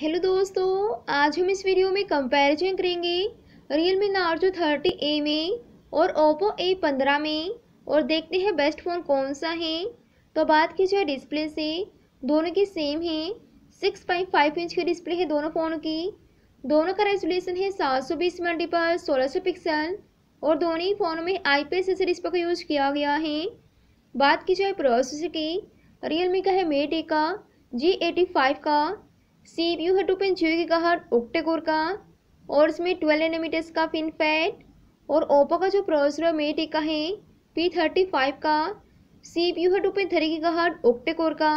hello दोस्तों आज हम इस वीडियो में कंपैरिजन करेंगे Realme Narzo thirty A में और ओप्पो ए पंद्रह में और देखते हैं बेस्ट फ़ोन कौन सा है तो बात की जाए डिस्प्ले से दोनों की सेम है सिक्स पॉइंट फाइव इंच की डिस्प्ले है दोनों फ़ोन की दोनों का रेजोल्यूशन है सात सौ बीस मल्टीपल सोलह सौ पिक्सल और दोनों ही फोनों में आई पी एस डिस्प्ले का यूज़ किया गया है बात की जाए प्रोसेसर की रियल मी का है मेटे का जी एटी फाइव का सी यू है टू पॉइंट जीरो की ओक्टे ओक्टेकोर का और इसमें ट्वेल्व एनमीटर्स का फिन फैट और ओप्पो का जो प्रोसेसर है मेट एक का है पी थर्टी फाइव का सी यू है टू पॉइंट थ्री की ओक्टे ओक्टेकोर का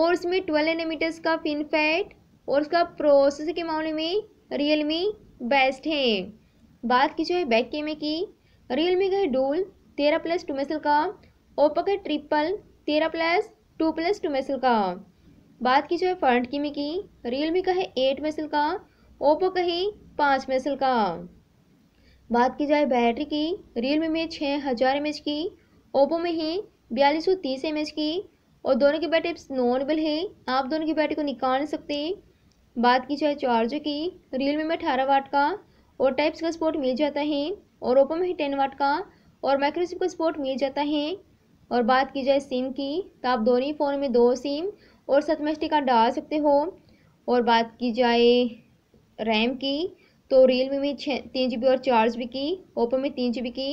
और इसमें ट्वेल्व एनमीटर्स का फिन फैट और उसका प्रोसेसर के मामले में रियलमी बेस्ट है बात की जो है बैक कैमरे की रियलमी का है डोल तेरह प्लस टू मेसल का ओप्पो का ट्रिपल तेरह प्लस टू प्लस टू मेसल का बात की जो है फ्रंट की में की रियल में का है एट मेसल का ओप्पो का ही पाँच मेसल का बात की जाए बैटरी की रियल में में छः हज़ार एम की ओप्पो में ही बयालीस सौ तीस एम की और दोनों की बैटरी नॉर्मल है आप दोनों की बैटरी को निकाल नहीं सकते बात की जाए चार्जर की रियल में अठारह वाट का और टाइप्स का स्पोर्ट मिल जाता है और ओप्पो में ही टेन वाट का और माइक्रोसिप का स्पोर्ट मिल जाता है और बात की जाए सिम की तो आप दोनों ही फ़ोन में दो सिम और सतमष्टिका डाल सकते हो और बात की जाए रैम की तो रियल में छः तीन जी और चार जी की ओप्पो में तीन जी की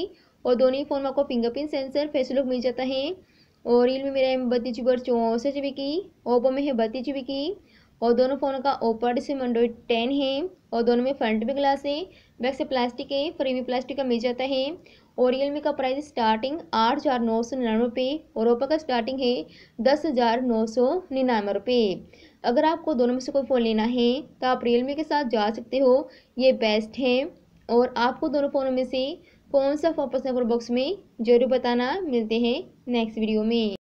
और दोनों ही फ़ोन में आपको फिंगरप्रिंट सेंसर फेस मिल जाता है और रियल में रैम बत्तीस जी बी और चौंसठ जी की ओप्पो में है बत्तीस जी की और दोनों फ़ोन का ओपर डिस्प्ले एंड्रॉयड टेन है और दोनों में फ्रंट भी ग्लास है बैक से प्लास्टिक है फ्री भी प्लास्टिक का मिल जाता है और रियलमी का प्राइस स्टार्टिंग आठ हज़ार नौ सौ निन्यानवे रुपये और ओपो का स्टार्टिंग है दस हज़ार नौ सौ निन्यानवे रुपये अगर आपको दोनों में से कोई फ़ोन लेना है तो आप रियलमी के साथ जा सकते हो ये बेस्ट है और आपको दोनों फ़ोनों में से कौन सा फोन पसंद बॉक्स में जरूर बताना मिलते हैं नेक्स्ट वीडियो में